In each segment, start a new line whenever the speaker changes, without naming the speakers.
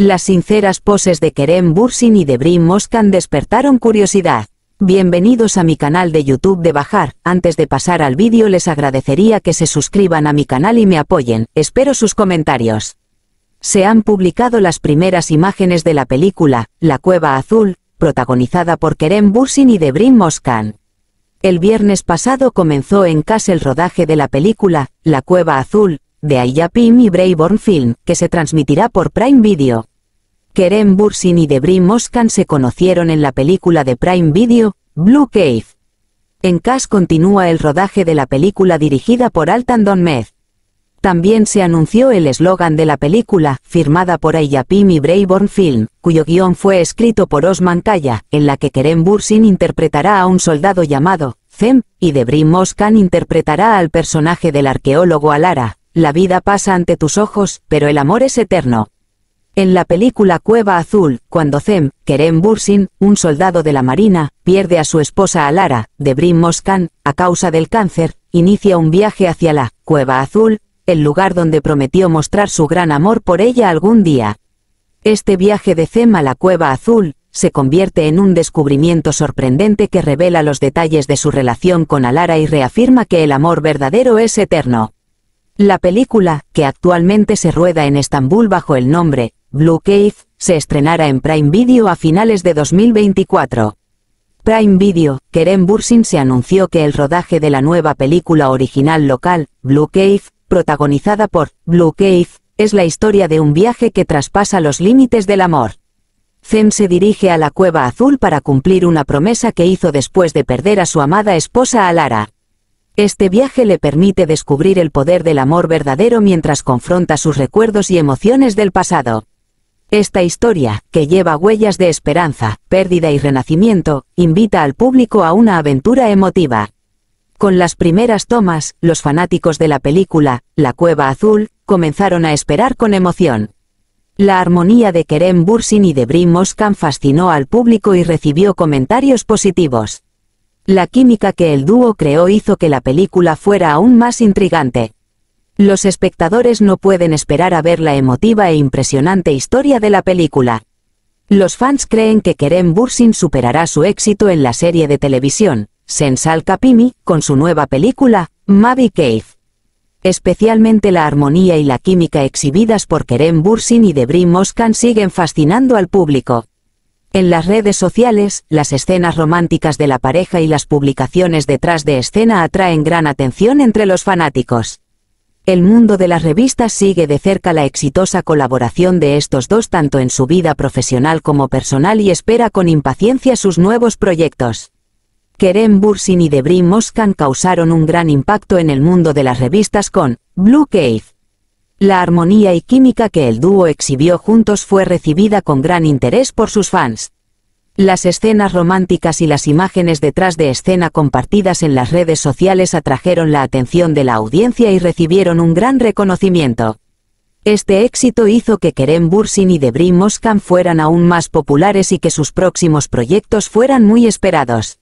Las sinceras poses de Kerem Bursin y de Brim Moscan despertaron curiosidad. Bienvenidos a mi canal de YouTube de Bajar, antes de pasar al vídeo les agradecería que se suscriban a mi canal y me apoyen, espero sus comentarios. Se han publicado las primeras imágenes de la película, La Cueva Azul, protagonizada por Kerem Bursin y Debrin Moskan. El viernes pasado comenzó en casa el rodaje de la película, La Cueva Azul, de Ayapim y Brayborn Film, que se transmitirá por Prime Video. Kerem Bursin y Debrim Moscan se conocieron en la película de Prime Video, Blue Cave. En Cas continúa el rodaje de la película dirigida por Altan Donmez. También se anunció el eslogan de la película, firmada por Ayapim y Brayborn Film, cuyo guión fue escrito por Osman Kaya, en la que Kerem Bursin interpretará a un soldado llamado, Zem, y Debrim Moskan interpretará al personaje del arqueólogo Alara, la vida pasa ante tus ojos, pero el amor es eterno. En la película Cueva Azul, cuando Zem, Kerem Bursin, un soldado de la Marina, pierde a su esposa Alara, de Brim Moscan, a causa del cáncer, inicia un viaje hacia la Cueva Azul, el lugar donde prometió mostrar su gran amor por ella algún día. Este viaje de Zem a la Cueva Azul, se convierte en un descubrimiento sorprendente que revela los detalles de su relación con Alara y reafirma que el amor verdadero es eterno. La película, que actualmente se rueda en Estambul bajo el nombre Blue Cave, se estrenará en Prime Video a finales de 2024. Prime Video, Kerem Bursin se anunció que el rodaje de la nueva película original local, Blue Cave, protagonizada por Blue Cave, es la historia de un viaje que traspasa los límites del amor. Zen se dirige a la Cueva Azul para cumplir una promesa que hizo después de perder a su amada esposa Alara. Este viaje le permite descubrir el poder del amor verdadero mientras confronta sus recuerdos y emociones del pasado. Esta historia, que lleva huellas de esperanza, pérdida y renacimiento, invita al público a una aventura emotiva. Con las primeras tomas, los fanáticos de la película, La Cueva Azul, comenzaron a esperar con emoción. La armonía de Kerem Bursin y de Brim Moskan fascinó al público y recibió comentarios positivos. La química que el dúo creó hizo que la película fuera aún más intrigante. Los espectadores no pueden esperar a ver la emotiva e impresionante historia de la película. Los fans creen que Kerem Bursin superará su éxito en la serie de televisión, Sensal Capimi con su nueva película, Mavi Cave. Especialmente la armonía y la química exhibidas por Kerem Bursin y Debrin Moskan siguen fascinando al público. En las redes sociales, las escenas románticas de la pareja y las publicaciones detrás de escena atraen gran atención entre los fanáticos. El mundo de las revistas sigue de cerca la exitosa colaboración de estos dos tanto en su vida profesional como personal y espera con impaciencia sus nuevos proyectos. Kerem Bursin y Debrin Moskan causaron un gran impacto en el mundo de las revistas con Blue Cave, la armonía y química que el dúo exhibió juntos fue recibida con gran interés por sus fans. Las escenas románticas y las imágenes detrás de escena compartidas en las redes sociales atrajeron la atención de la audiencia y recibieron un gran reconocimiento. Este éxito hizo que Kerem Bursin y Debrin Moskan fueran aún más populares y que sus próximos proyectos fueran muy esperados.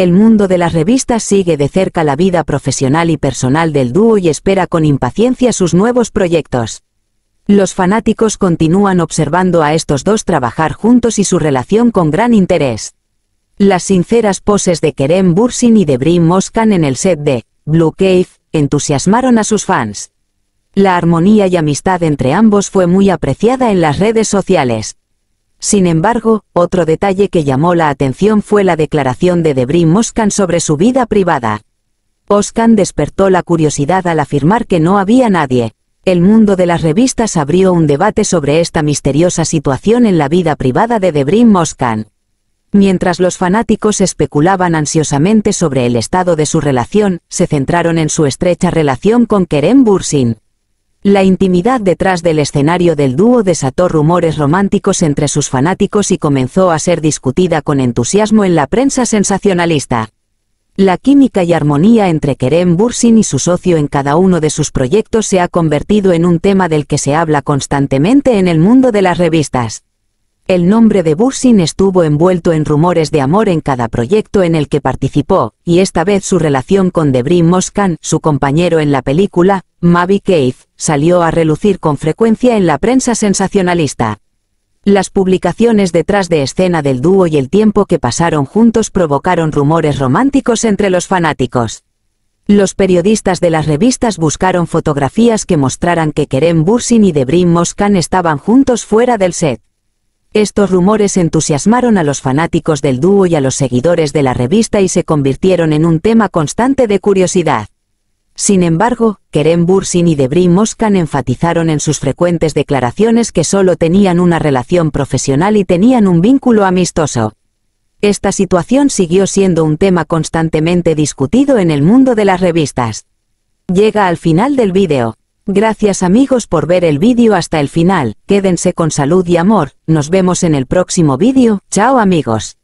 El mundo de las revistas sigue de cerca la vida profesional y personal del dúo y espera con impaciencia sus nuevos proyectos. Los fanáticos continúan observando a estos dos trabajar juntos y su relación con gran interés. Las sinceras poses de Kerem Bursin y de Brim Moscan en el set de Blue Cave entusiasmaron a sus fans. La armonía y amistad entre ambos fue muy apreciada en las redes sociales. Sin embargo, otro detalle que llamó la atención fue la declaración de Debrin Moscan sobre su vida privada. Oskan despertó la curiosidad al afirmar que no había nadie. El mundo de las revistas abrió un debate sobre esta misteriosa situación en la vida privada de Debrin Moscan. Mientras los fanáticos especulaban ansiosamente sobre el estado de su relación, se centraron en su estrecha relación con Kerem Bursin. La intimidad detrás del escenario del dúo desató rumores románticos entre sus fanáticos y comenzó a ser discutida con entusiasmo en la prensa sensacionalista. La química y armonía entre Kerem Bursin y su socio en cada uno de sus proyectos se ha convertido en un tema del que se habla constantemente en el mundo de las revistas. El nombre de Bursin estuvo envuelto en rumores de amor en cada proyecto en el que participó, y esta vez su relación con Debrin Moscan, su compañero en la película, Mavi Cave, salió a relucir con frecuencia en la prensa sensacionalista. Las publicaciones detrás de escena del dúo y el tiempo que pasaron juntos provocaron rumores románticos entre los fanáticos. Los periodistas de las revistas buscaron fotografías que mostraran que Kerem Bursin y Debrin Moscan estaban juntos fuera del set. Estos rumores entusiasmaron a los fanáticos del dúo y a los seguidores de la revista y se convirtieron en un tema constante de curiosidad. Sin embargo, Kerem Bursin y Debris Moskan enfatizaron en sus frecuentes declaraciones que solo tenían una relación profesional y tenían un vínculo amistoso. Esta situación siguió siendo un tema constantemente discutido en el mundo de las revistas. Llega al final del vídeo. Gracias amigos por ver el vídeo hasta el final, quédense con salud y amor, nos vemos en el próximo vídeo, chao amigos.